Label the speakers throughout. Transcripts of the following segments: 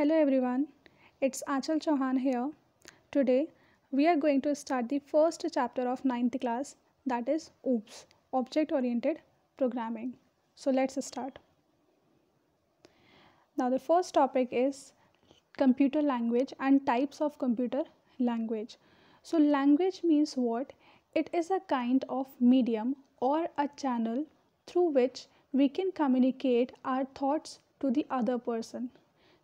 Speaker 1: Hello everyone, it's Achal Chauhan here. Today we are going to start the first chapter of 9th class that is OOPS, Object Oriented Programming. So let's start. Now the first topic is computer language and types of computer language. So language means what? It is a kind of medium or a channel through which we can communicate our thoughts to the other person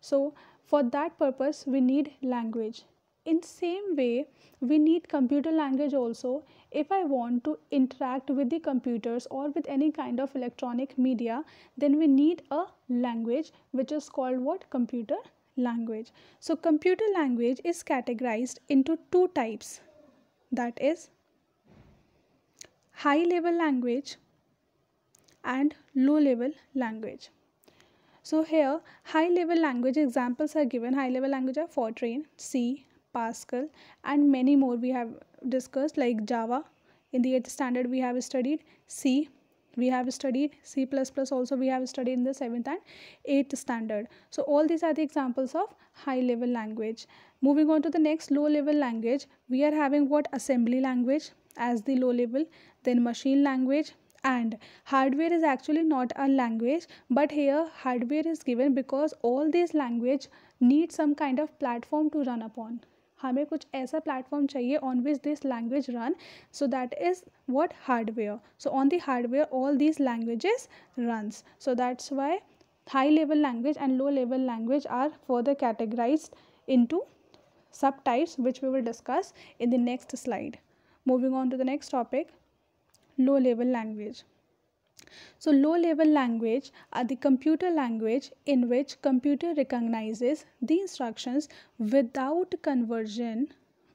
Speaker 1: so for that purpose we need language. In same way we need computer language also if I want to interact with the computers or with any kind of electronic media then we need a language which is called what computer language. So computer language is categorized into two types that is high level language and low level language. So here high level language examples are given. High level language are Fortran, C, Pascal and many more we have discussed like Java. In the 8th standard we have studied C, we have studied C++ also we have studied in the 7th and 8th standard. So all these are the examples of high level language. Moving on to the next low level language, we are having what assembly language as the low level, then machine language, and hardware is actually not a language but here hardware is given because all these language need some kind of platform to run upon हमें कुछ ऐसा platform चाहिए on which this language run so that is what hardware so on the hardware all these languages runs so that's why high level language and low level language are further categorized into subtypes which we will discuss in the next slide. Moving on to the next topic low level language. So low level language are the computer language in which computer recognizes the instructions without conversion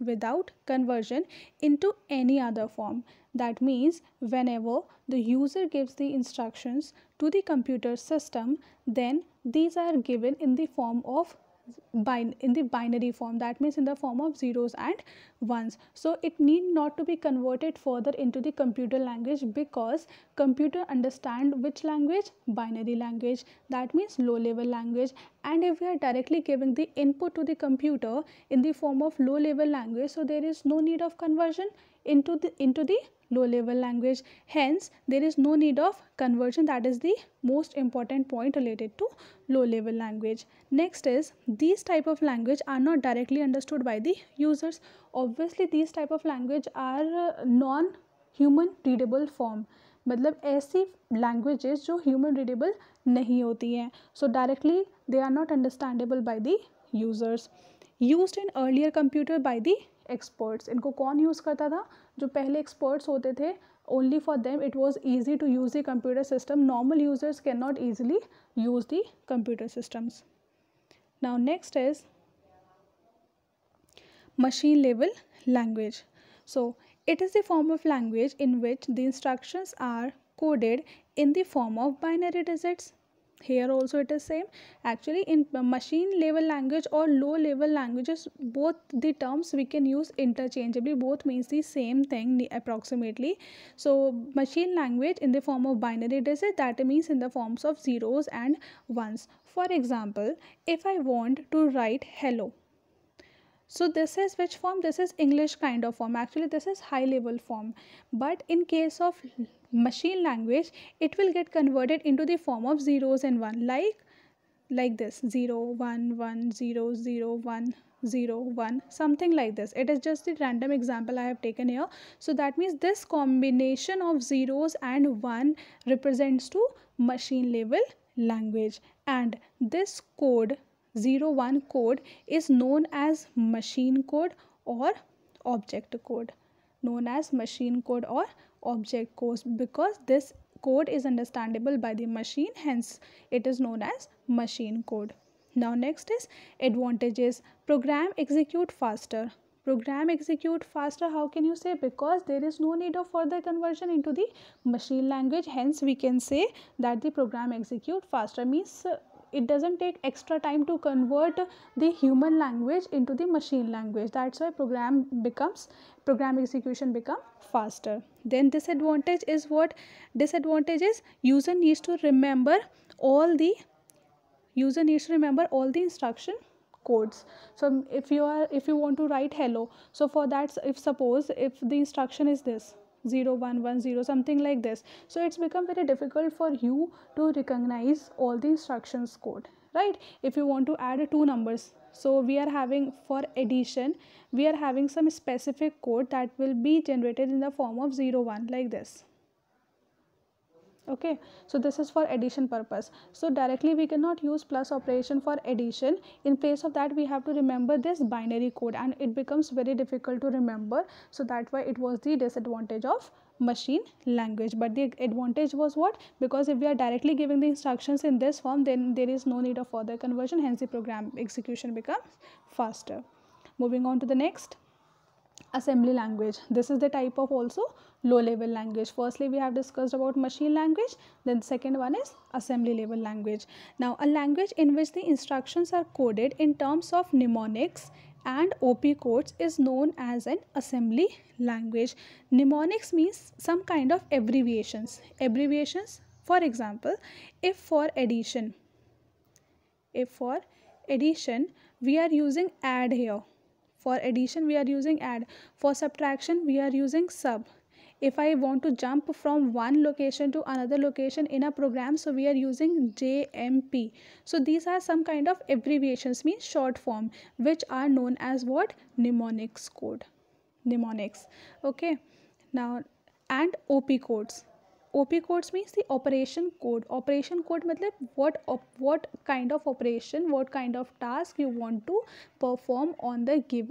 Speaker 1: without conversion into any other form. That means whenever the user gives the instructions to the computer system, then these are given in the form of in the binary form that means in the form of zeros and ones so it need not to be converted further into the computer language because computer understand which language binary language that means low level language and if we are directly giving the input to the computer in the form of low level language so there is no need of conversion into the into the low level language hence there is no need of conversion that is the most important point related to low level language next is these type of language are not directly understood by the users obviously these type of language are non human readable form मतलब ऐसी languages जो human readable नहीं होती हैं so directly they are not understandable by the users used in earlier computer by the experts इनको कौन use करता था जो पहले एक्सपर्ट्स होते थे only for them it was easy to use the computer system normal users can not easily use the computer systems now next is machine level language so it is the form of language in which the instructions are coded in the form of binary digits here also it is same actually in machine level language or low level languages both the terms we can use interchangeably both means the same thing approximately so machine language in the form of binary digit that means in the forms of zeros and ones for example if i want to write hello so this is which form? This is English kind of form. Actually, this is high level form. But in case of machine language, it will get converted into the form of zeros and one like like this 0 1 1 0 0 1 0 1 something like this it is just the random example i have taken here so that means this combination of zeros and 1 represents to machine level language and this code 01 code is known as machine code or object code known as machine code or object code because this code is understandable by the machine hence it is known as machine code now next is advantages program execute faster program execute faster how can you say because there is no need of further conversion into the machine language hence we can say that the program execute faster means it doesn't take extra time to convert the human language into the machine language that's why program becomes program execution become faster then disadvantage is what disadvantage is user needs to remember all the user needs to remember all the instruction codes so if you are if you want to write hello so for that if suppose if the instruction is this 0110 something like this so it's become very difficult for you to recognize all the instructions code right if you want to add two numbers so we are having for addition we are having some specific code that will be generated in the form of 0 1 like this okay so this is for addition purpose so directly we cannot use plus operation for addition in place of that we have to remember this binary code and it becomes very difficult to remember so that's why it was the disadvantage of machine language but the advantage was what because if we are directly giving the instructions in this form then there is no need of further conversion hence the program execution becomes faster moving on to the next assembly language this is the type of also low level language firstly we have discussed about machine language then second one is assembly level language now a language in which the instructions are coded in terms of mnemonics and op codes is known as an assembly language mnemonics means some kind of abbreviations abbreviations for example if for addition if for addition we are using add here for addition, we are using add. For subtraction, we are using sub. If I want to jump from one location to another location in a program, so we are using JMP. So these are some kind of abbreviations, means short form, which are known as what? Mnemonics code. Mnemonics. Okay. Now, and OP codes. P codes means the operation code operation code मतलब what kind of operation operation, kind of task you want to perform on the the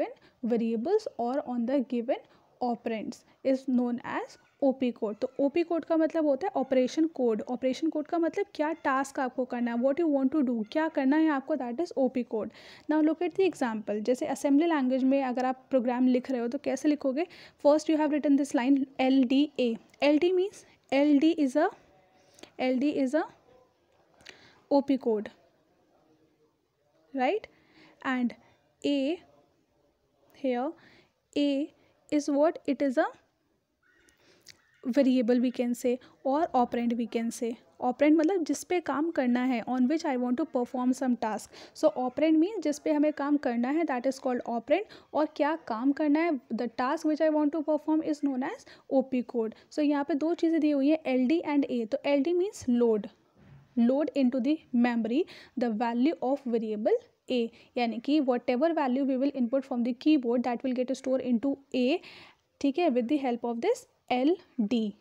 Speaker 1: variables और on the the operands is known as O OP code तो OP code का मतलब होता है operation code operation code का मतलब क्या task आपको करना है what you want to do क्या करना है आपको that is OP code now look at the example जैसे असेंबली लैंग्वेज में अगर आप प्रोग्राम लिख रहे हो तो कैसे लिखोगे first you have written this line L D A L D means ld is a ld is a op code right and a here a is what it is a variable we can say or operand we can say operand मतलब जिस पे काम करना है on which I want to perform some task so operand mean जिस पे हमें काम करना है दैट इज़ कॉल्ड ऑपरेंट और क्या काम करना है the task which I want to perform is known as O P code so यहाँ पे दो चीज़ें दी हुई हैं एल डी एंड ए तो L D means load load into the memory the value of variable A यानी कि whatever value we will input from the keyboard that will get store into A ठीक है with the help of this L D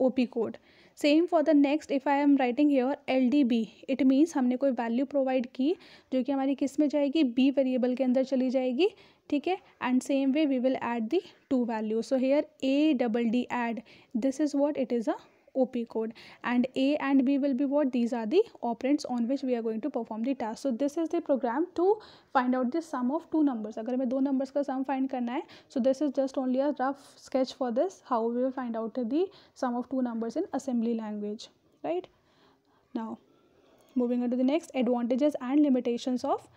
Speaker 1: O P code same for the next if I am writing here L D B it means हमने कोई value provide की जो कि हमारी किस में जाएगी बी वेरिएबल के अंदर चली जाएगी ठीक है and same way we will add the two value so here A double D add this is what it is a op code and a and b will be what these are the operands on which we are going to perform the task so this is the program to find out the sum of two numbers अगर हमें दो numbers का sum find करना है so this is just only a rough sketch for this how we will find out the sum of two numbers in assembly language right now moving on to the next advantages and limitations of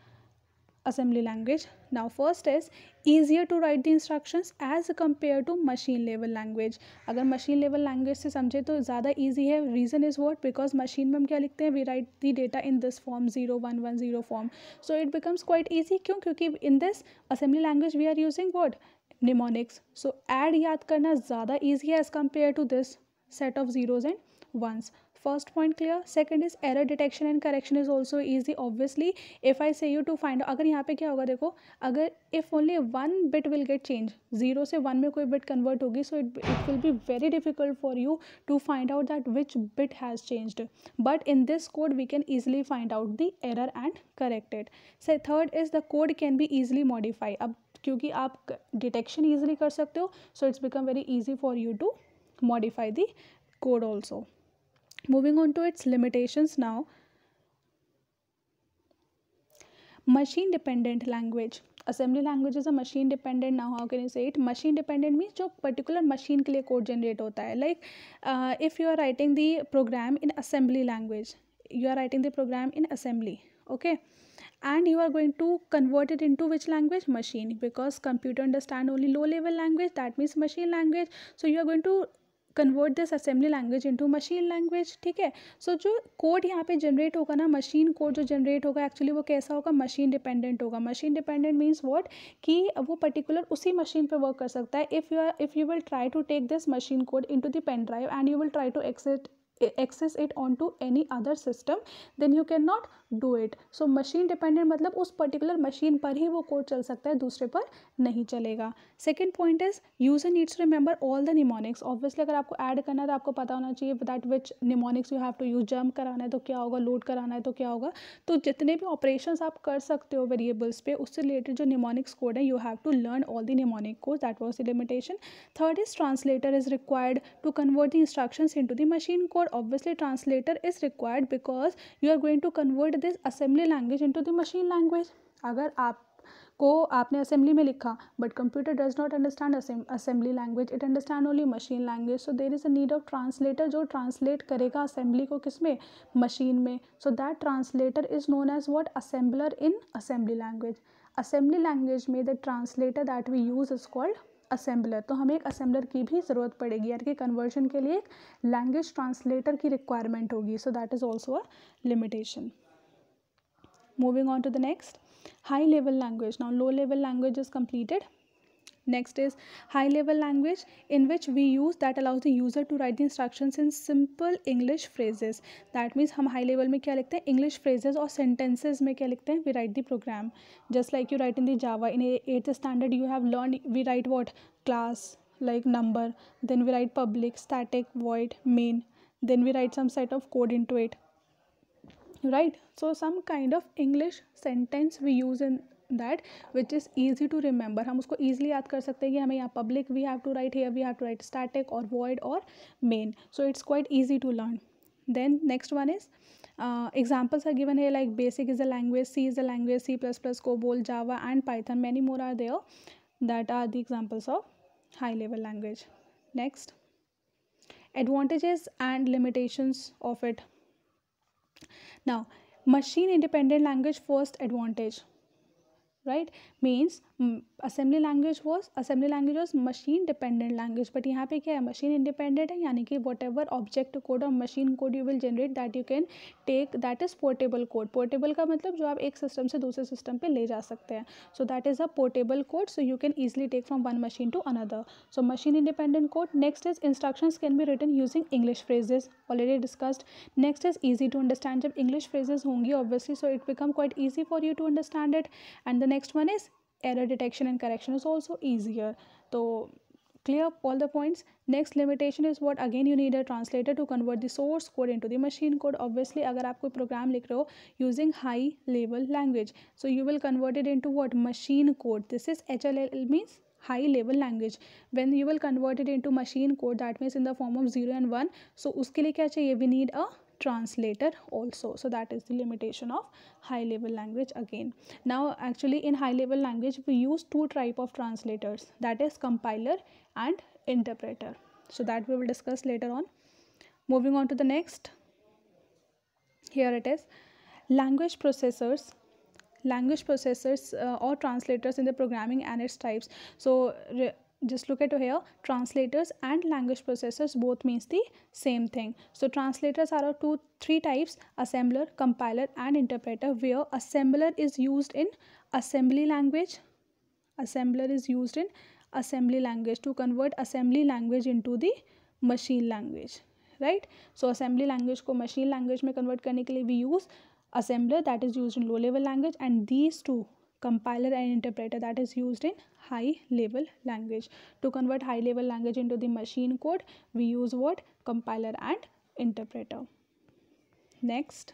Speaker 1: assembly language. Now first is easier to write the instructions as compared to machine level language. agar machine level language se samjhe to zyada easy hai reason is what because machine mein hum kya likhte hain we write the data in this form 0110 form. So it becomes quite easy kyun kyunki in this assembly language we are using what mnemonics. So add yaad karna zyada easy hai as compared to this set of zeros and ones. first point clear second is error detection and correction is also easy obviously if i say you to find agar yahan pe kya hoga dekho agar if only one bit will get change zero se one mein koi bit convert hogi so it, it will be very difficult for you to find out that which bit has changed but in this code we can easily find out the error and correct it so third is the code can be easily modified ab क्योंकि आप detection easily कर सकते हो so it's become very easy for you to modify the code also Moving on to its limitations now. Machine dependent language. Assembly language is a machine dependent. Now, how can you say it? Machine dependent means which particular machine ke liye code generate hota hai. Like, uh, if you are writing the program in assembly language, you are writing the program in assembly, okay? And you are going to convert it into which language? Machine. Because computer understand only low level language, that means machine language. So, you are going to convert this assembly language into machine language ठीक है सो so, जो code यहाँ पे generate होगा ना machine code जो generate होगा actually वो कैसा होगा मशीन डिपेंडेंट होगा मशीन डिपेंडेंट मीन्स वॉट कि वो पर्टिकुलर उसी मशीन पे वर्क कर सकता है if you are if you will try to take this machine code into the pen drive and you will try to exact access it on to any other system then you can not do it so machine dependent मतलब उस particular machine पर ही वो code चल सकता है दूसरे पर नहीं चलेगा second point is user needs remember all the mnemonics obviously अगर आपको ऐड करना है तो आपको पता होना चाहिए that which mnemonics you have to use jump कराना है तो क्या होगा लोड कराना है तो क्या होगा तो जितने भी ऑपरेशन आप कर सकते हो वेरिएबल्स पे उससे रिलेटेड जो निमोनिक्स कोड है you have to learn all the mnemonic code that was the limitation third is translator is required to convert the instruction into the machine code therefore obviously translator is required because you are going to convert this assembly language into the machine language अगर आप को आपने assembly में लिखा but computer does not understand assembly language it understand only machine language so there is a need of translator जो translate करेगा assembly को किस में मशीन में so that translator is known as what assembler in assembly language assembly language में the translator that we use is called assembler तो हमें एक असेंबलर की भी ज़रूरत पड़ेगी यानी कि कन्वर्जन के लिए एक लैंग्वेज ट्रांसलेटर की रिक्वायरमेंट होगी so that is also a limitation moving on to the next high level language now low level language is completed Next is high level language in which we use that allows the user to write the instructions in simple English phrases. That means हम high level में क्या लिखते हैं English phrases और sentences में क्या लिखते हैं We write the program. Just like you write in the Java in eighth standard you have learned we write what class like number then we write public static void main then we write some set of code into it right so some kind of english sentence we use in that which is easy to remember हम उसको easily याद कर सकते हैं कि हमें यहाँ public we have to write here we to to write static और वॉइड और main so it's quite easy to then next one is uh, examples are given here like basic is a language c is a language c++ plus plus, cobol java and python many more are there that are the examples of high level language next advantages and limitations of it now machine independent language first advantage right means assembly language was assembly language was machine dependent language but यहाँ पे क्या है machine independent है यानी कि whatever object code और machine code you will generate that you can take that is portable code portable का मतलब जो आप एक सिस्टम से दूसरे सिस्टम पे ले जा सकते हैं so that is a portable code so you can easily take from one machine to another so machine independent code next is instruction can be written using English phrases already discussed next is easy to understand जब English phrases होंगी obviously so it become quite easy for you to understand it and the next one is error detection and correction is also easier so clear up all the points next limitation is what again you need a translator to convert the source code into the machine code obviously अगर आप कोई program लिख रहे using high level language so you will convert it into what machine code this is HLL means high level language when you will convert it into machine code that means in the form of 0 and 1 so उसके लिए we need a translator also so that is the limitation of high level language again now actually in high level language we use two type of translators that is compiler and interpreter so that we will discuss later on moving on to the next here it is language processors language processors uh, or translators in the programming and its types so just look at here translators and language processors both means the same thing so translators are of two three types assembler compiler and interpreter where assembler is used in assembly language assembler is used in assembly language to convert assembly language into the machine language right so assembly language ko machine language mein convert karne ke liye we use assembler that is used in low level language and these two compiler and interpreter that is used in high level language to convert high level language into the machine code we use what compiler and interpreter next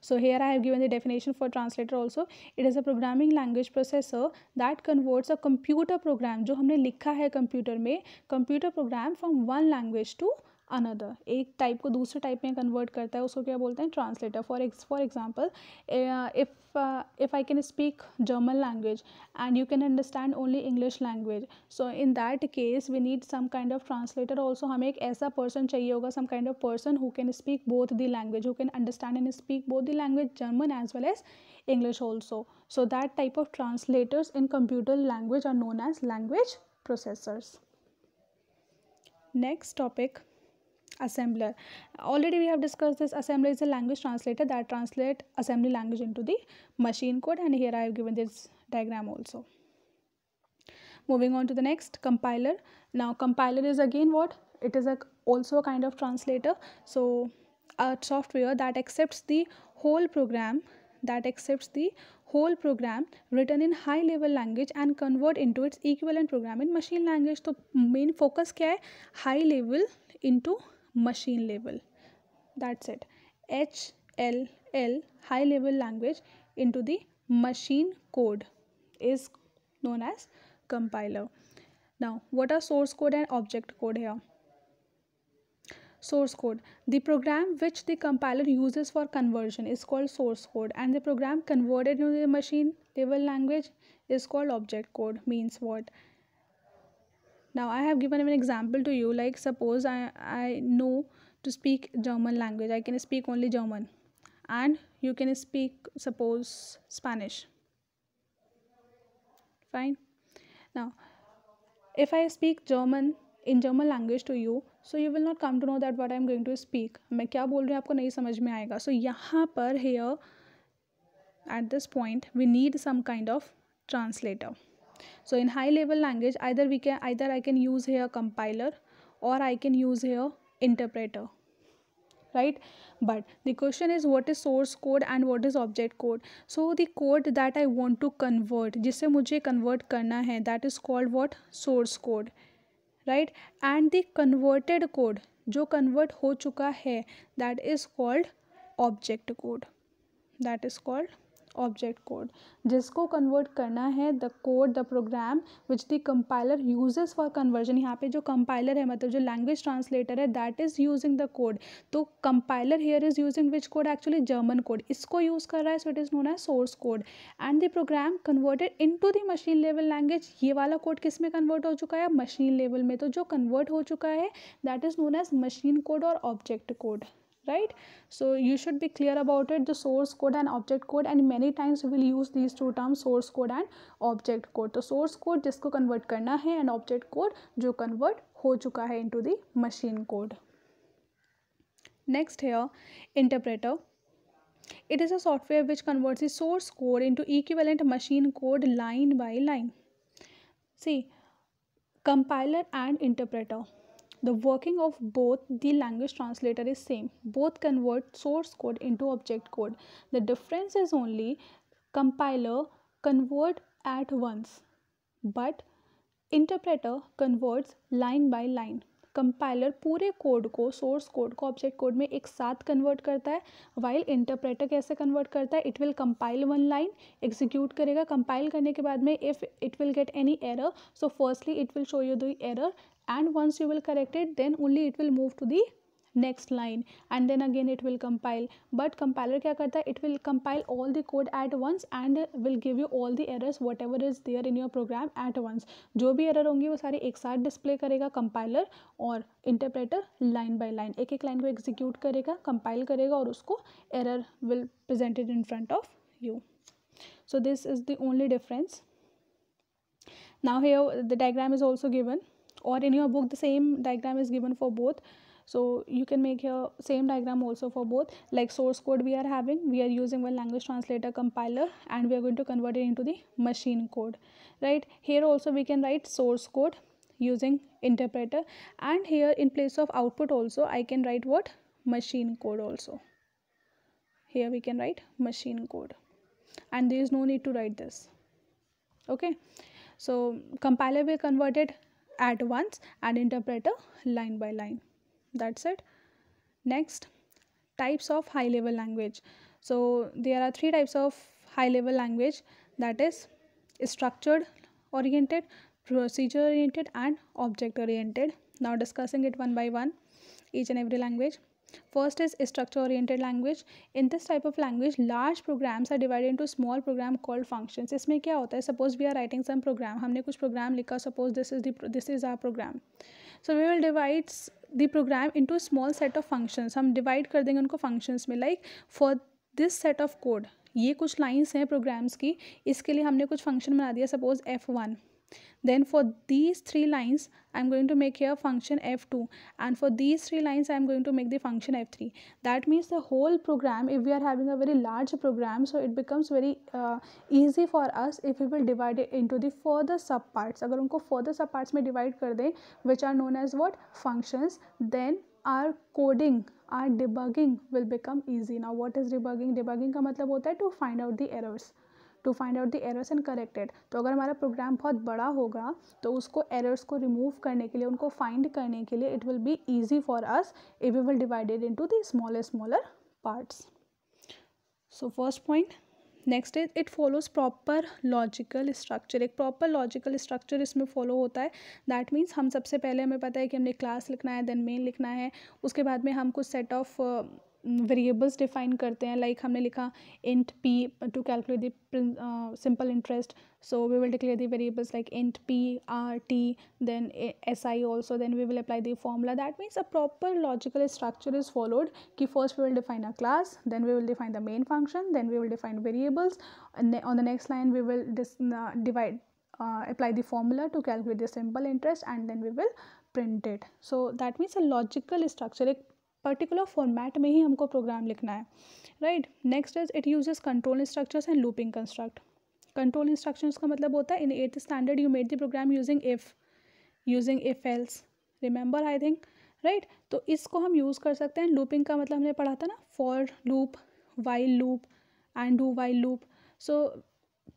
Speaker 1: so here I have given the definition for translator also. It is a programming language processor that converts a computer program jo humne likha hai computer mein computer program from one language to another एक type को दूसरे type में convert करता है उसको क्या बोलते हैं translator for for example if if I can speak German language and you can understand only English language so in that case we need some kind of translator also हमें एक ऐसा पर्सन चाहिए होगा some kind of person who can speak both the language who can understand and speak both the language German as well as English also so that type of translators in computer language are known as language processors next topic assembler already we have discussed this assembler is a language translator that translate assembly language into the machine code and here i have given this diagram also moving on to the next compiler now compiler is again what it is a also a kind of translator so a software that accepts the whole program that accepts the whole program written in high level language and convert into its equivalent program in machine language So main focus क्या high level into machine level that's it hll high level language into the machine code is known as compiler now what are source code and object code here source code the program which the compiler uses for conversion is called source code and the program converted into the machine level language is called object code means what now i have given an example to you like suppose i i know to speak german language i can speak only german and you can speak suppose spanish fine now if i speak german in german language to you so you will not come to know that what I am going to speak. मैं क्या बोल रही हूँ so, यहाँ पर here at this point we need some kind of so in high level language either we can either i can use here compiler or i can use here interpreter right but the question is what is source code and what is object code so the code that i want to convert जिसे मुझे convert करना है that is called what source code right and the converted code जो convert हो चुका है that is called object code that is called object code जिसको convert करना है the code the program which the compiler uses for conversion यहाँ पे जो कंपाइलर है मतलब जो लैंग्वेज ट्रांसलेटर है that is using the code तो compiler here is using which code actually German code इसको यूज़ कर रहा है so it is known as source code and the program converted into the machine level language ये वाला code किस में convert हो चुका है मशीन लेवल में तो जो कन्वर्ट हो चुका है that is known as machine code और object code right so you should be clear about it the source code and object code and many times we will use these two terms source code and object code so source code jisko convert karna hai and object code jo convert ho chuka hai into the machine code next here interpreter it is a software which converts the source code into equivalent machine code line by line see compiler and interpreter The working of both the language translator is same. Both convert source code into object code. The difference is only compiler convert at once but interpreter converts line by line compiler पूरे code को source code को object code में एक साथ convert करता है while interpreter कैसे convert करता है it will compile one line execute करेगा कंपाइल करने के बाद में if it will get any error so firstly it will show you the error and once you will correct it then only it will move to the next line and then again it will compile but compiler kya karta it will compile all the code at once and will give you all the errors whatever is there in your program at once जो भी error होंगी वो सारे एक साथ display करेगा compiler और interpreter line by line एक एक line को execute करेगा compile करेगा और उसको error will presented in front of you so this is the only difference now here the diagram is also given or in your book the same diagram is given for both so you can make your same diagram also for both like source code we are having we are using one language translator compiler and we are going to convert it into the machine code right here also we can write source code using interpreter and here in place of output also i can write what machine code also here we can write machine code and there is no need to write this okay so compiler will convert it at once and interpret a line by line. That's it. Next, types of high level language. So there are three types of high level language that is structured oriented, procedure oriented and object oriented. Now discussing it one by one, each and every language. First is structure oriented language. In this type of language, large programs are divided into small program called functions. इसमें क्या होता है Suppose we are writing some program. हमने कुछ program लिखा Suppose this is the this is our program. So we will divide the program into small set of functions. हम divide कर देंगे उनको functions में like for this set of code. ये कुछ लाइन्स हैं प्रोग्राम्स की इसके लिए हमने कुछ फंक्शन बना दिया suppose F one then for these three lines i'm going to make here function f2 and for these three lines i'm going to make the function f3 that means the whole program if we are having a very large program so it becomes very uh, easy for us if we will divide it into the further subparts agar unko further subparts mein divide kar de which are known as what functions then our coding our debugging will become easy now what is debugging debugging ka matlab hota hai to find out the errors to find out the errors and corrected तो अगर हमारा programme बहुत बड़ा होगा तो उसको errors को remove करने के लिए उनको फाइंड करने के लिए it will be easy for us if we will divided into the smaller smaller parts so first point next is it follows proper logical structure एक प्रॉपर लॉजिकल स्ट्रक्चर इसमें follow होता है that means हम सबसे पहले हमें पता है कि हमने क्लास लिखना है देन मेन लिखना है उसके बाद में हम कुछ सेट ऑफ Variables define करते हैं like हमने लिखा int P to calculate the simple interest so we will declare the variables like int p r t then si also then we will apply the formula that means a proper logical structure is followed ki first we will define a class then we will define the main function then we will define variables and on the next line we will dis, uh, divide uh, apply the formula to calculate the simple interest and then we will print it so that means a logical structure particular format में ही हमको program लिखना है right next is it uses control instructions and looping construct control instructions का मतलब होता है in eighth standard you made the program using if using if else remember I think right तो इसको हम यूज़ कर सकते हैं लूपिंग का मतलब हमने पढ़ा था ना for loop while loop and do while loop so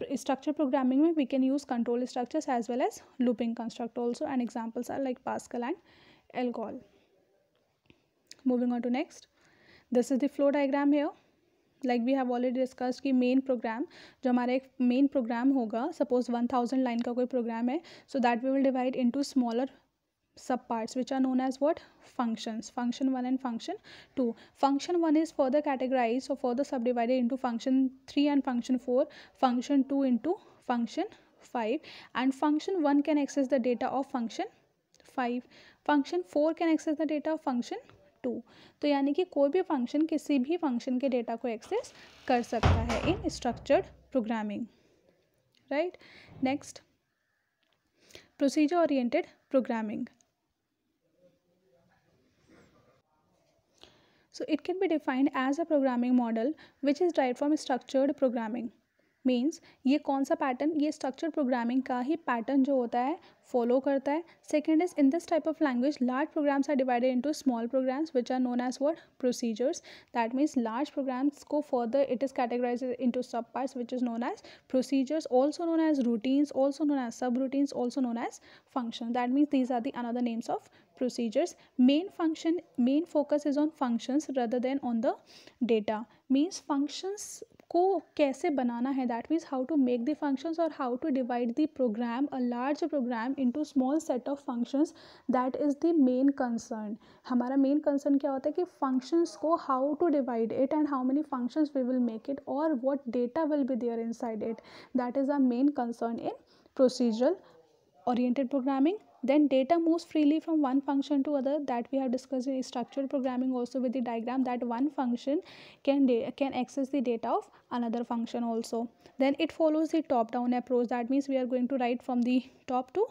Speaker 1: structure programming में we can use control structures as well as looping construct also and examples are like Pascal and Algol moving on to next this is the flow diagram here like we have already discuss कि main program जो हमारा एक main program होगा suppose one thousand line का कोई program है so that we will divide into smaller sub parts which are known as what functions function 1 and function 2 function 1 is further categorized so further subdivided into function 3 and function 4 function 2 into function 5 and function 1 can access the data of function 5 function 4 can access the data of function two तो यानी कि कोई भी function किसी भी function के data को access कर सकता है in structured programming right next procedure oriented programming so it can be defined as a programming model which is derived from structured programming means ये कौन सा पैटर्न ये स्ट्रक्चर प्रोग्रामिंग का ही पैटर्न जो होता है फॉलो करता है second is in this type of language large programs are divided into small programs which are known as word procedures that means large programs को further it is categorize into sub parts which is known as procedures also known as routines also known as sub routines also known as function that means these are the another names of procedures main function main focus is on functions rather than on the data means functions को कैसे बनाना है that means how to make the functions और how to divide the program a large program into small set of functions that is the main concern हमारा main concern क्या होता है कि फंक्शंस को how to divide it and how many functions we will make it और what data will be there inside it that is our main concern in procedural oriented programming Then data moves freely from one function to other that we have discussed in structured programming also with the diagram that one function can, can access the data of another function also. Then it follows the top down approach that means we are going to write from the top to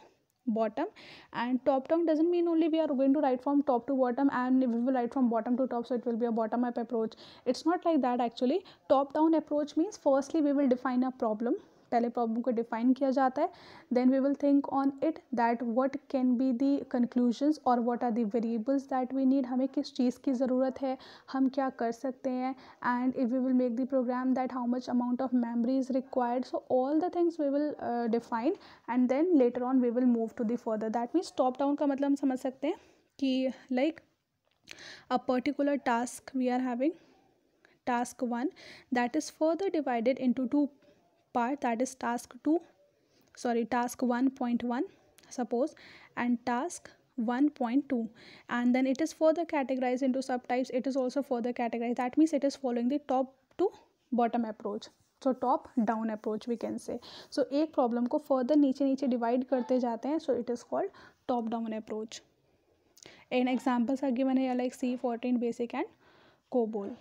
Speaker 1: bottom and top down doesn't mean only we are going to write from top to bottom and we will write from bottom to top so it will be a bottom up approach it's not like that actually top down approach means firstly we will define a problem पहले problem को define किया जाता है then we will think on it that what can be the conclusions और what are the variables that we need हमें किस चीज़ की ज़रूरत है हम क्या कर सकते हैं and if we will make the program that how much amount of memory is required so all the things we will define and then later on we will move to the further that means top down का मतलब हम समझ सकते हैं कि like a particular task we are having task one that is further divided into two part that is task 2 sorry task 1.1 suppose and task 1.2 and then it is further categorized into subtypes it is also further categorized that means it is following the top to bottom approach so top down approach we can say so एक problem को further नीचे नीचे divide करते जाते हैं so it is called top down approach and examples आगे मैंने like C Fortran BASIC and COBOL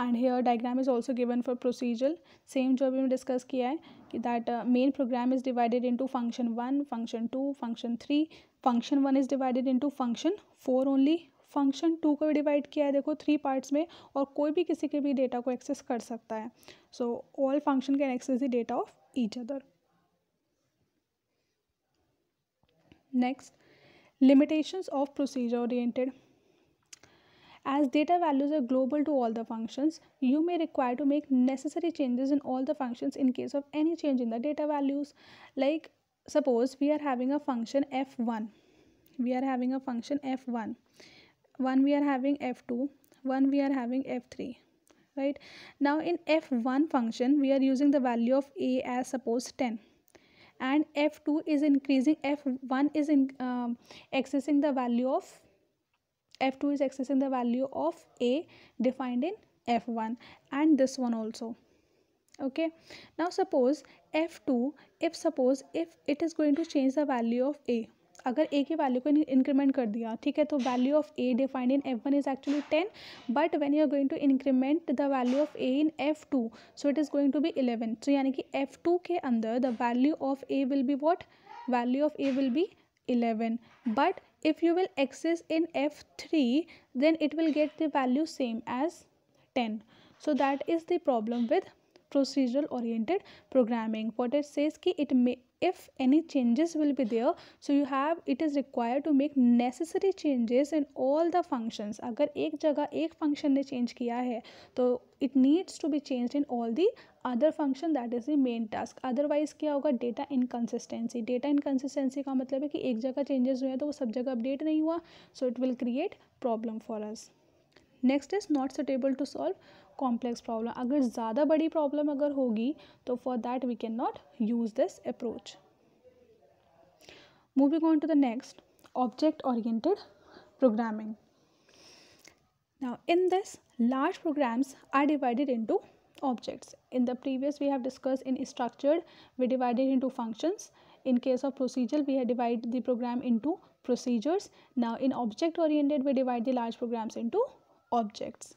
Speaker 1: and here diagram is also given for procedure same जो अभी हमने डिस्कस किया है कि that main program is divided into function one function two function three function one is divided into function four only function two को भी divide किया है देखो थ्री पार्ट्स में और कोई भी किसी के भी डेटा को एक्सेस कर सकता है so all function can access the data of each other next limitations of procedure oriented As data values are global to all the functions, you may require to make necessary changes in all the functions in case of any change in the data values. Like suppose we are having a function f1. We are having a function f1. One we are having f2. One we are having f3 right now in f1 function we are using the value of a as suppose 10 and f2 is increasing f1 is in um, accessing the value of two is is accessing the value of a defined in one and and this one also okay now suppose f2 if suppose if it is going to change the value of a अगर ए की value को increment कर दिया ठीक है तो value of a defined in F one is actually ten but when you are going to increment the value of a in F two so it is going to be eleven so यानी कि F two के अंदर the value of a will be what value of a will be eleven but if you will access in f3 then it will get the value same as 10 so that is the problem with procedural oriented programming what it says ki it may if any changes will be there so you have it is required to make necessary changes in all the functions agar ek jagah ek function ne change kiya hai to it needs to be changed in all the other function that is the main task otherwise kya hoga data inconsistency data inconsistency ka matlab hai ki ek jagah changes हुए हैं to wo sab jagah update nahi hua so it will create problem for us next is not suitable to solve complex problem, अगर ज़्यादा बड़ी problem अगर होगी तो for that we can not use this approach moving on to the next object oriented programming now in this large programs are divided into objects in the previous we have discussed in structured we divided into functions in case of procedural we have divided the program into procedures now in object oriented we divide the large programs into objects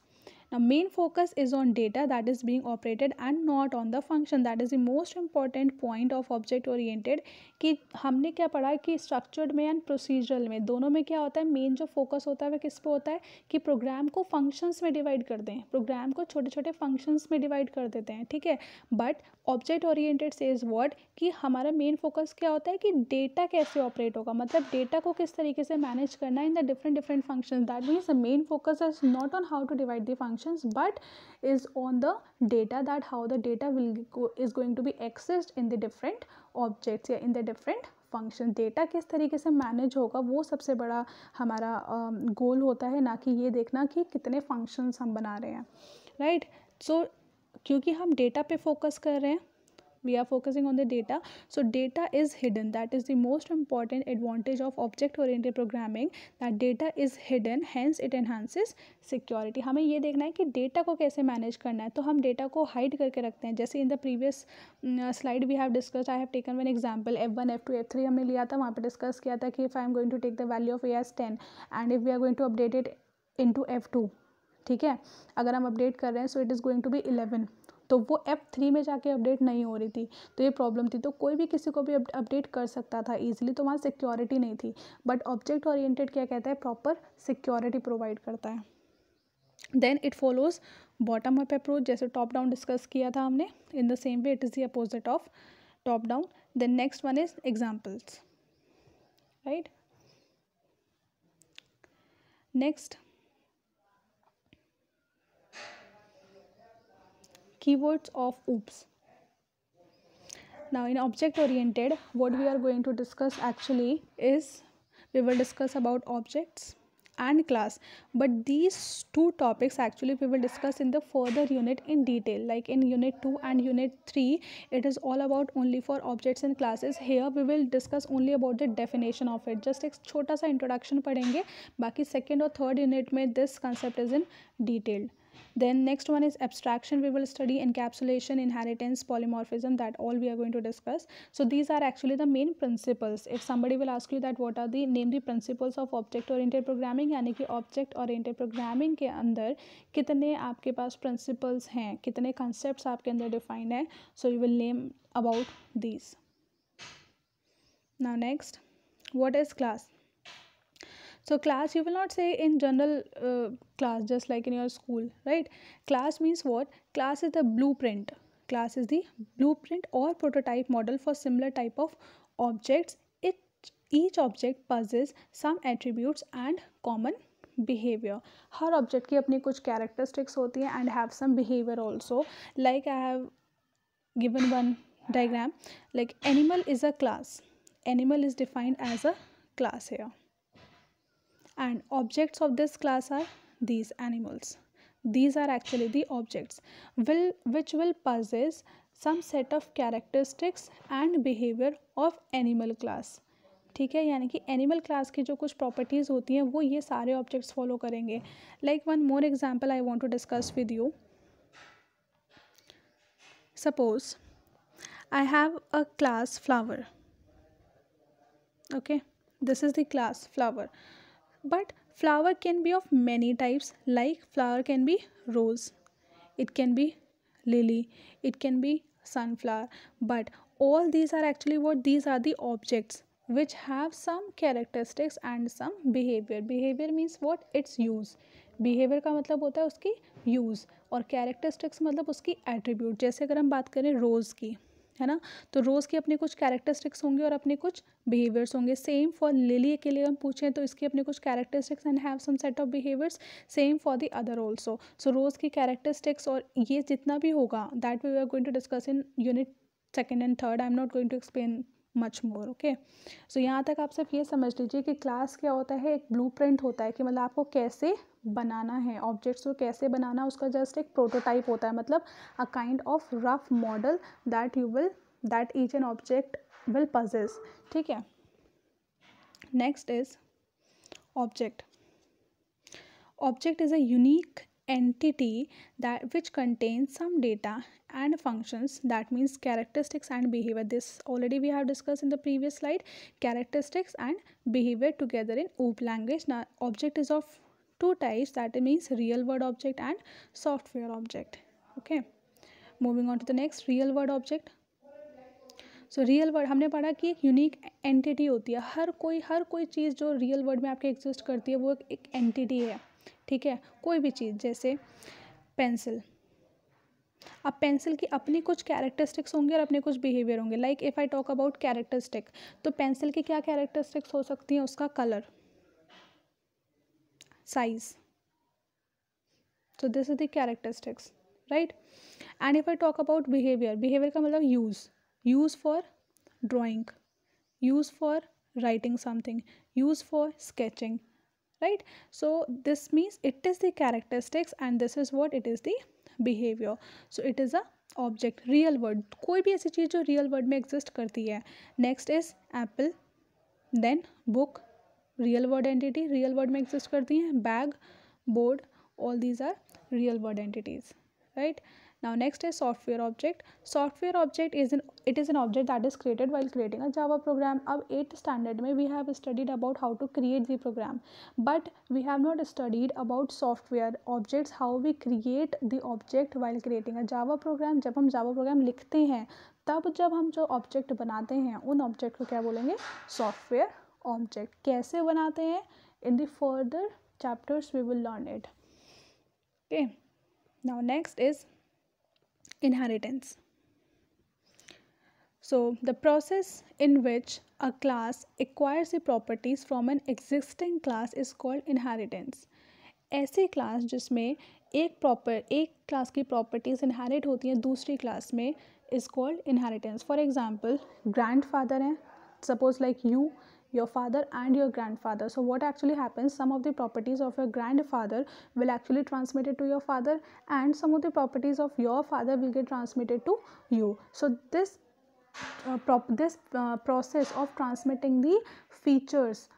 Speaker 1: Now main focus is on data that is being operated and not on the function that is the most important point of object oriented कि हमने क्या पढ़ा कि structured में and procedural में दोनों में क्या होता है मेन जो फोकस होता है वह किस पे होता है कि प्रोग्राम को फंक्शंस में डिवाइड कर दें प्रोग्राम को छोटे छोटे फंक्शंस में डिवाइड कर देते हैं ठीक है बट ऑब्जेक्ट ओरिएंटेड से इज़ वर्ड कि हमारा मेन फोकस क्या होता है कि डेटा कैसे ऑपरेट होगा मतलब डेटा को किस तरीके से मैनेज करना in the different different function that means the main focus is not on how to divide the function questions but is on the data that how the data will go, is going to be accessed in the different objects or in the different function data किस तरीके से manage होगा वो सबसे बड़ा हमारा गोल होता है ना कि ये देखना कि कितने फंक्शंस हम बना रहे हैं राइट right? सो so, क्योंकि हम डेटा पे फोकस कर रहे हैं we are focusing on the data so data is hidden that is the most important advantage of object oriented programming that data is hidden hence it enhances security हमें ये देखना है कि data को कैसे manage करना है तो हम data को hide करके रखते हैं जैसे in the previous slide we have discussed I have taken one example F1 F2 F3 हमने लिया था वहाँ पे discuss किया था कि if I am going to take the value of A as 10 and if we are going to update it into F2 ठीक है अगर हम अपडेट कर रहे हैं so it is going to be eleven तो वो ऐप थ्री में जाके अपडेट नहीं हो रही थी तो ये प्रॉब्लम थी तो कोई भी किसी को भी अपडेट कर सकता था ईजिली तो वहाँ सिक्योरिटी नहीं थी बट ऑब्जेक्ट ओरिएंटेड क्या कहता है प्रॉपर सिक्योरिटी प्रोवाइड करता है then it follows bottom up approach जैसे टॉप डाउन डिस्कस किया था हमने in the same way it is the opposite of top down then next one is examples right next keywords of oops now in object oriented what we are going to discuss actually is we will discuss about objects and class but these two topics actually we will discuss in the further unit in detail like in unit 2 and unit 3 it is all about only for objects and classes here we will discuss only about the definition of it just ek chota sa introduction padhenge baki second or third unit mein this concept is in detailed then next one is abstraction we will study encapsulation inheritance polymorphism that all we are going to discuss so these are actually the main principles if somebody will ask you that what are the name the principles of object oriented programming yani ki object oriented programming ke andar kitne aapke paas principles hain kitne concepts aapke andar defined hain so you will name about these now next what is class so class you will not say in general uh, class just like in your school right class means what class is the blueprint class is the blueprint or prototype model for similar type of objects it each object possesses some attributes and common behavior हर object की अपनी कुछ characteristics होती हैं and have some behavior also like I have given one diagram like animal is a class animal is defined as a class here and objects of this class are these animals these are actually the objects will which will possess some set of characteristics and behavior of animal class ठीक है यानी कि animal class की जो कुछ properties होती हैं वो ये सारे ऑब्जेक्ट्स फॉलो करेंगे like one more example I want to discuss with you suppose I have a class flower okay this is the class flower but flower can be of many types like flower can be rose it can be lily it can be sunflower but all these are actually what these are the objects which have some characteristics and some behavior behavior means what it's use behavior का मतलब होता है उसकी use और characteristics मतलब उसकी attribute जैसे अगर हम बात करें रोज़ की है ना तो रोज़ के अपने कुछ कैरेक्टरिस्टिक्स होंगे और अपने कुछ बिहेवियर्स होंगे सेम फॉर लिली के लिए हम पूछें तो इसके अपने कुछ characteristics and have some set of behaviors same for the other also so rose की कैरेक्टरिस्टिक्स और ये जितना भी होगा that we are going to discuss in unit second and third I am not going to explain much more okay so यहाँ तक आप सिर्फ ये समझ लीजिए कि क्लास क्या होता है एक ब्लू होता है कि मतलब आपको कैसे बनाना है ऑब्जेक्ट्स को कैसे बनाना उसका जस्ट एक प्रोटोटाइप होता है मतलब a kind of rough model that you will that each an object will possess ठीक है next is object object is a unique entity that which contains some data and functions that means characteristics and behavior this already we have discussed in the previous slide characteristics and behavior together in OOP language now object is of two types that means real world object and software object okay moving on to the next real world object so real world हमने पढ़ा कि एक unique entity होती है हर कोई हर कोई चीज़ जो real world में आपके एग्जिस्ट करती है वो एक, एंटिटी है ठीक है कोई भी चीज़ जैसे पेंसिल अब पेंसिल की अपनी कुछ कैरेक्टरिस्टिक्स होंगे और अपने कुछ बिहेवियर होंगे like if I talk about characteristic तो पेंसिल की क्या कैरेक्टरिस्टिक्स हो सकती हैं उसका colour size so this is the characteristics right and if I talk about behavior behavior का मतलब use use for drawing use for writing something use for sketching right so this means it is the characteristics and this is what it is the behavior so it is a object real world कोई भी ऐसी चीज़ जो real world में exist करती है next is apple then book real world entity real world में exist करती हैं bag board all these are real world entities right now next is software object software object is an it is an object that is created while creating a java program ab 8th standard mein we have studied about how to create the program but we have not studied about software objects how we create the object while creating a java program जब हम java program लिखते हैं तब जब हम जो object बनाते हैं उन ऑब्जेक्ट को क्या बोलेंगे सॉफ्टवेयर ऑब्जेक्ट कैसे बनाते हैं in the further chapters we will learn it okay now next is inheritance. So, the process in which a class acquires the properties from an existing class is called inheritance. ऐसी class जिसमें एक proper एक class की properties inherit होती हैं दूसरी class में is called inheritance. For example, grandfather हैं suppose like you your father and your grandfather so what actually happens some of the properties of your grandfather will actually transmitted to your father and some of the properties of your father will get transmitted to you so this uh, prop this uh, process of transmitting the features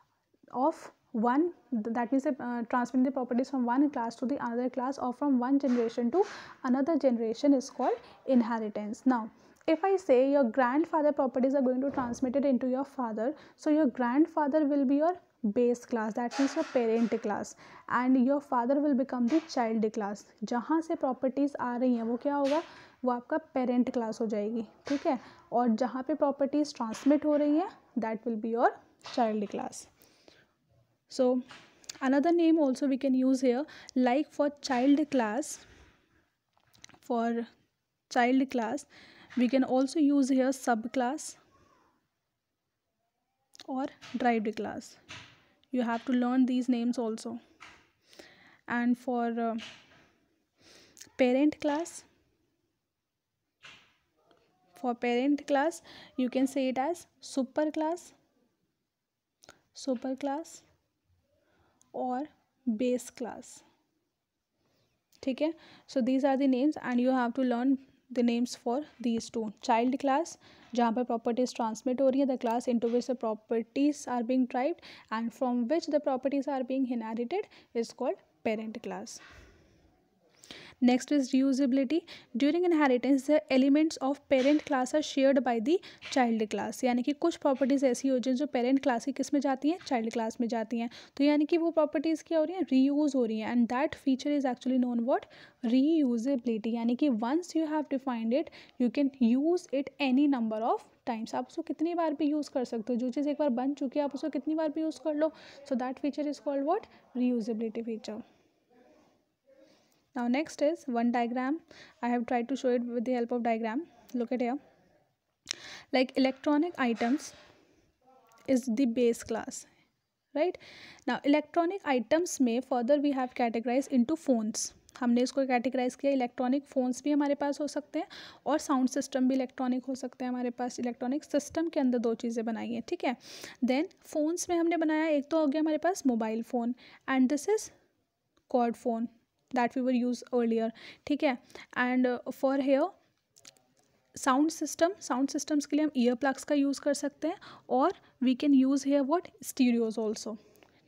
Speaker 1: of one that means uh, transmitting the properties from one class to the another class or from one generation to another generation is called inheritance now if i say your grandfather properties are going to transmitted into your father so your grandfather will be your base class that means your parent class and your father will become the child class जहाँ से properties आ रही हैं वो क्या होगा वो आपका parent class हो जाएगी ठीक है और जहाँ पे properties transmit हो रही हैं that will be your child class so another name also we can use here like for child class for child class we can also use here subclass or derived class you have to learn these names also and for uh, parent class for parent class you can say it as super class super class or base class Okay. So these are the names, and you have to learn the names for these two child class जहाँ properties transmit हो रही the class into which the properties are being derived and from which the properties are being inherited is called parent class next is reusability during inheritance the elements of parent class are shared by the child class यानी कि कुछ properties ऐसी हो जो parent class की किस में जाती हैं चाइल्ड क्लास में जाती हैं तो यानी कि वो प्रॉपर्टीज़ क्या हो रही हैं रीयूज हो रही हैं and that feature is actually known what reusability यानी कि once you have defined it you can use it any number of times आप उसको कितनी बार भी यूज़ कर सकते हो जो चीज़ एक बार बन चुकी है आप उसको कितनी बार भी यूज़ कर लो so that feature is called what reusability feature now next is one diagram i have tried to show it with the help of diagram look at here like electronic items is the base class right now electronic items may further we have categorized into phones हमने इसको categorise किया electronic phones भी हमारे पास हो सकते हैं और sound system भी इलेक्ट्रॉनिक हो सकते हैं हमारे पास इलेक्ट्रॉनिक सिस्टम के अंदर दो चीज़ें बनाई हैं ठीक है देन फ़ोन्स में हमने बनाया एक तो हो गया हमारे पास mobile phone and this is cord phone that we were use earlier ठीक है and for here sound system sound systems के लिए हम ईयर प्लग्स का यूज़ कर सकते हैं और we can use here what stereos also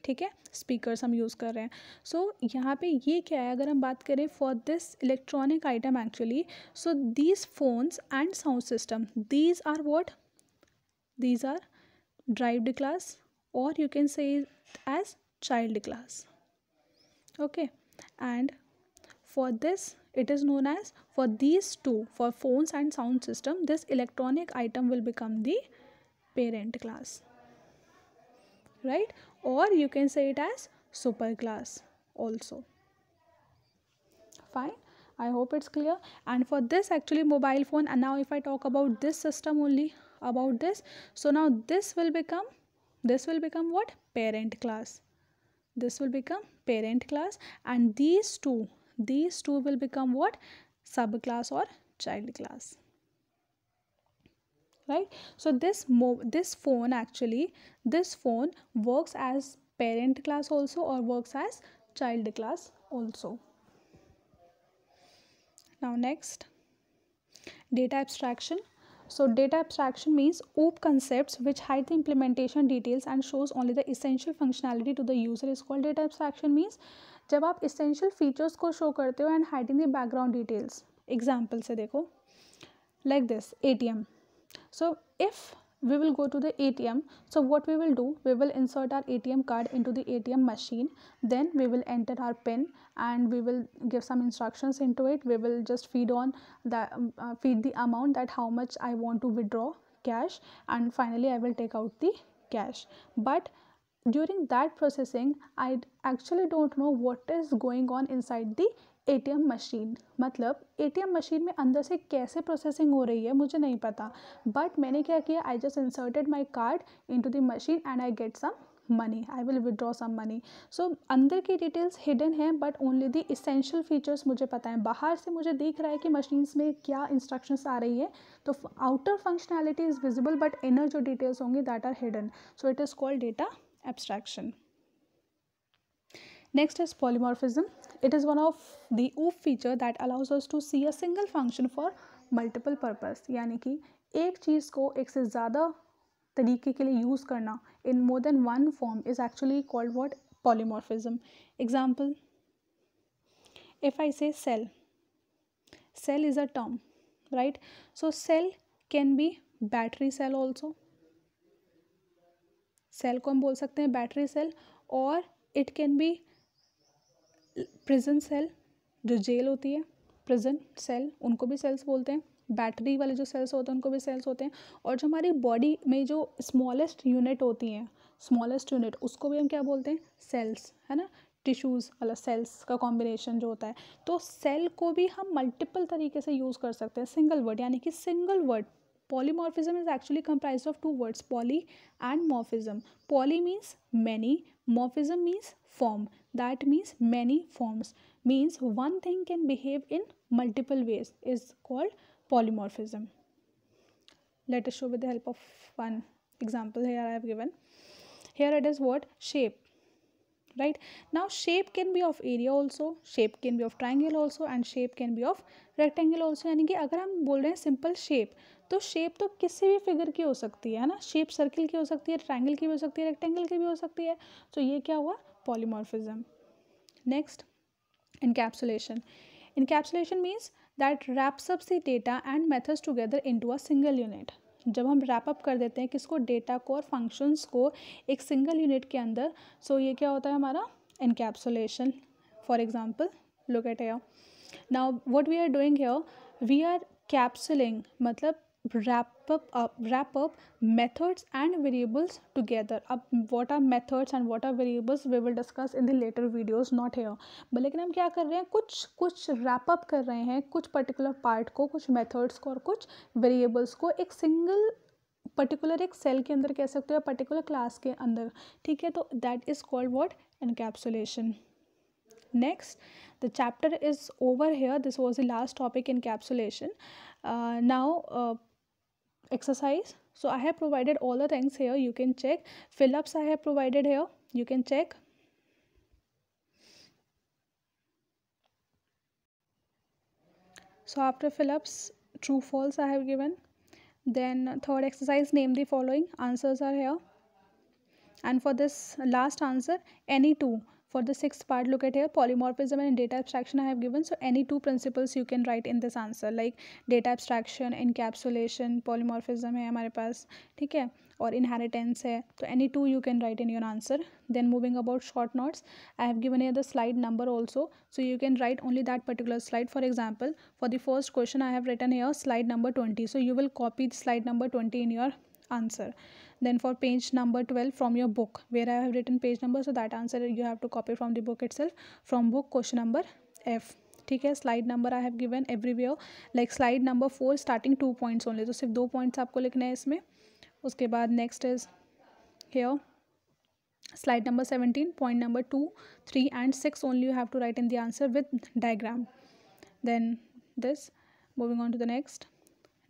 Speaker 1: ठीक है स्पीकर्स हम यूज़ कर रहे हैं सो so, यहाँ पे ये क्या है अगर हम बात करें for this electronic item actually so these phones and sound system these are what these are derived class और you can say as child class okay and for this it is known as for these two for phones and sound system this electronic item will become the parent class right or you can say it as super class also fine i hope it's clear and for this actually mobile phone and now if i talk about this system only about this so now this will become this will become what parent class this will become parent class and these two these two will become what subclass or child class right so this this phone actually this phone works as parent class also or works as child class also now next data abstraction So data abstraction means OOP concepts which hide the implementation details and shows only the essential functionality to the user is called data abstraction means जब आप essential features को show करते हो and hiding the background details example से देखो like this ATM so if we will go to the ATM. So what we will do, we will insert our ATM card into the ATM machine. Then we will enter our PIN and we will give some instructions into it. We will just feed on the um, uh, feed the amount that how much I want to withdraw cash and finally I will take out the cash. But during that processing, I actually don't know what is going on inside the ATM machine मतलब ATM machine में अंदर से कैसे processing हो रही है मुझे नहीं पता बट मैंने क्या किया I just inserted my card into the machine and I get some money I will withdraw some money so अंदर की डिटेल्स हिडन हैं but only the essential features मुझे पता है बाहर से मुझे दिख रहा है कि मशीन्स में क्या इंस्ट्रक्शंस आ रही है तो outer functionality is visible but inner जो डिटेल्स होंगी that are hidden so it is called data abstraction next is polymorphism it is one of the OOP feature that allows us to see a single function for multiple purpose यानी कि एक चीज़ को एक से ज़्यादा तरीके के लिए यूज़ करना in more than one form is actually called what polymorphism example if I say cell cell is a term right so cell can be battery cell also cell को हम बोल सकते हैं बैटरी सेल और it can be prison cell जो जेल होती है प्रिजन सेल उनको भी सेल्स बोलते हैं बैटरी वाले जो सेल्स होते हैं उनको भी सेल्स होते हैं और जो हमारी बॉडी में जो स्मॉलेस्ट यूनिट होती हैं स्मॉलेस्ट यूनिट उसको भी हम क्या बोलते हैं सेल्स है ना टिश्यूज़ मतलब सेल्स का कॉम्बिनेशन जो होता है तो सेल को भी हम मल्टीपल तरीके से यूज़ कर सकते हैं सिंगल वर्ड यानी कि single word polymorphism is actually comprise of two words poly and morphism poly means many morphism means form that means many forms means one thing can behave in multiple ways is called polymorphism let us show with the help of one example here I have given here it is what shape right now shape can be of area also shape can be of triangle also and shape can be of rectangle also यानी कि अगर हम बोल रहे हैं simple shape तो shape तो किसी भी फिगर की हो सकती है ना शेप सर्किल की हो सकती है ट्राइंगल की भी हो सकती है रेक्टेंगल की भी हो सकती है तो ये क्या हुआ polymorphism. Next, encapsulation. Encapsulation means that wraps up the data and methods together into a single unit. जब हम रैप अप कर देते हैं किसको डेटा को और फंक्शंस को एक सिंगल यूनिट के अंदर सो so ये क्या होता है हमारा encapsulation for example look at here now what we are doing here we are capsuling मतलब wrap up uh, wrap up methods and variables together अब what are methods and what are variables we will discuss in the later videos not here but लेकिन हम क्या कर रहे हैं कुछ कुछ wrap up कर रहे हैं कुछ particular part को कुछ methods को और कुछ variables को एक single पर्टिकुलर एक सेल के अंदर कह सकते हो या पर्टिकुलर क्लास के अंदर ठीक है तो that is called what encapsulation next the chapter is over here this was the last topic in capsulation uh, now uh, exercise so i have provided all the things here you can check fill ups i have provided here you can check so after fill ups true false i have given then third exercise name the following answers are here and for this last answer any two For the sixth part, look at here, polymorphism and data abstraction I have given. So any two principles you can write in this answer like data abstraction, encapsulation, polymorphism hai hamare paas theek hai और inheritance hai so any two you can write in your answer. Then moving about short notes, I have given here the slide number also. So you can write only that particular slide. For example, for the first question I have written here slide number 20. So you will copy slide number 20 in your answer. then for page number 12 from your book where i have written page number so that answer you have to copy from the book itself from book question number f ठीक है slide number I have given way like slide number four starting two points only तो सिर्फ दो points आपको लिखने हैं इसमें उसके बाद next is here slide number seventeen point number two three and six only you have to write in the answer with diagram then this moving on to the next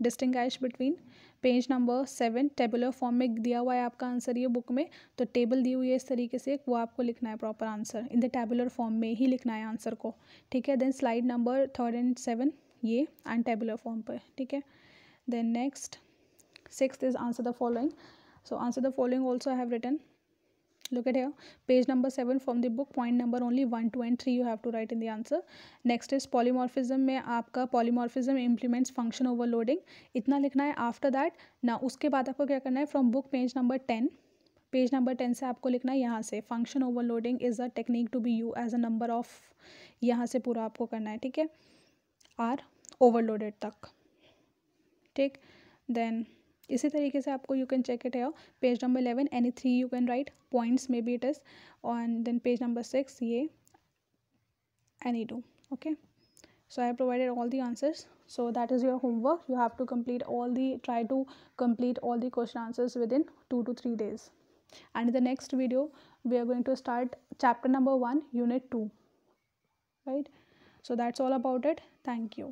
Speaker 1: distinguish between page number seven tabular form में दिया हुआ है आपका answer ये book में तो table दी हुई है इस तरीके से वो आपको लिखना है proper answer in the tabular form में ही लिखना है आंसर को ठीक है then slide number third and seven ये एंड टेबुलर फॉर्म पर ठीक है then next six is answer the following so answer the following also have written look at here page number 7 from the book point number only 1 2 and 3 you have to write in the answer next is polymorphism mein aapka polymorphism implements function overloading itna likhna hai after that now uske baad aapko kya karna hai from book page number 10 page number ten से आपको लिखना है यहाँ से function overloading is a technique to be you as a number of यहाँ से पूरा आपको करना है ठीक है आर ओवरलोडेड तक ठीक देन इसी तरीके से आपको यू कैन चेक इट है page number eleven any three you can write points may be it is on then page number ये any two okay so i provided all the answers so that is your homework you have to complete all the try to complete all the question answers within 2 to 3 days and in the next video we are going to start chapter number 1 unit 2 right so that's all about it thank you